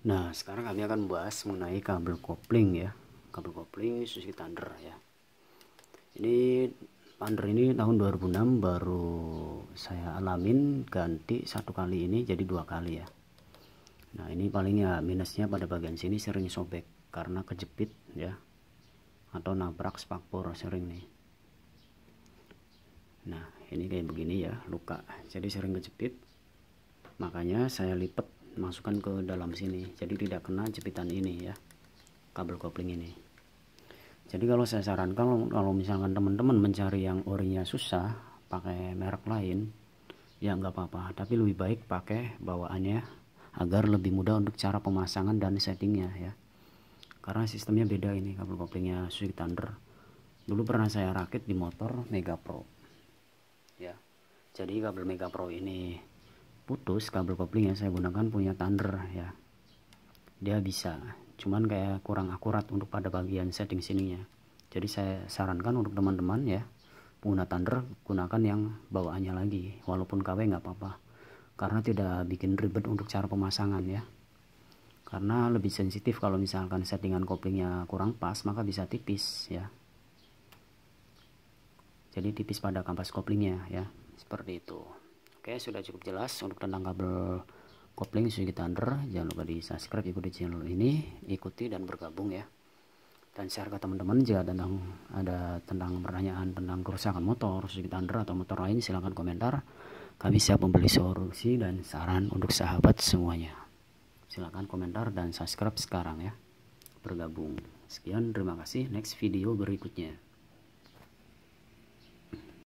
Nah, sekarang kami akan membahas mengenai kabel kopling ya. Kabel kopling Suzuki Thunder ya. Ini Thunder ini tahun 2006 baru saya alamin ganti satu kali ini jadi dua kali ya. Nah, ini palingnya minusnya pada bagian sini sering sobek karena kejepit ya. Atau nabrak spakbor sering nih. Nah, ini kayak begini ya, luka. Jadi sering kejepit. Makanya saya lipat masukkan ke dalam sini jadi tidak kena jepitan ini ya kabel kopling ini jadi kalau saya sarankan kalau misalkan teman-teman mencari yang orinya susah pakai merek lain ya nggak apa-apa tapi lebih baik pakai bawaannya agar lebih mudah untuk cara pemasangan dan settingnya ya karena sistemnya beda ini kabel koplingnya Suzuki Thunder dulu pernah saya rakit di motor Mega Pro ya jadi kabel Mega Pro ini putus kabel kopling yang saya gunakan punya Thunder ya dia bisa cuman kayak kurang akurat untuk pada bagian setting sininya jadi saya sarankan untuk teman-teman ya pengguna Thunder gunakan yang bawaannya lagi walaupun KW nggak apa-apa karena tidak bikin ribet untuk cara pemasangan ya karena lebih sensitif kalau misalkan settingan koplingnya kurang pas maka bisa tipis ya jadi tipis pada kampas koplingnya ya seperti itu Oke, sudah cukup jelas untuk tentang kabel kopling Suzuki Thunder. Jangan lupa di subscribe ikuti channel ini, ikuti dan bergabung ya. Dan share ke teman-teman jika tentang ada tentang pertanyaan tentang kerusakan motor Suzuki Thunder atau motor lain silahkan komentar. Kami siap membeli solusi dan saran untuk sahabat semuanya. Silahkan komentar dan subscribe sekarang ya. Bergabung. Sekian, terima kasih. Next video berikutnya.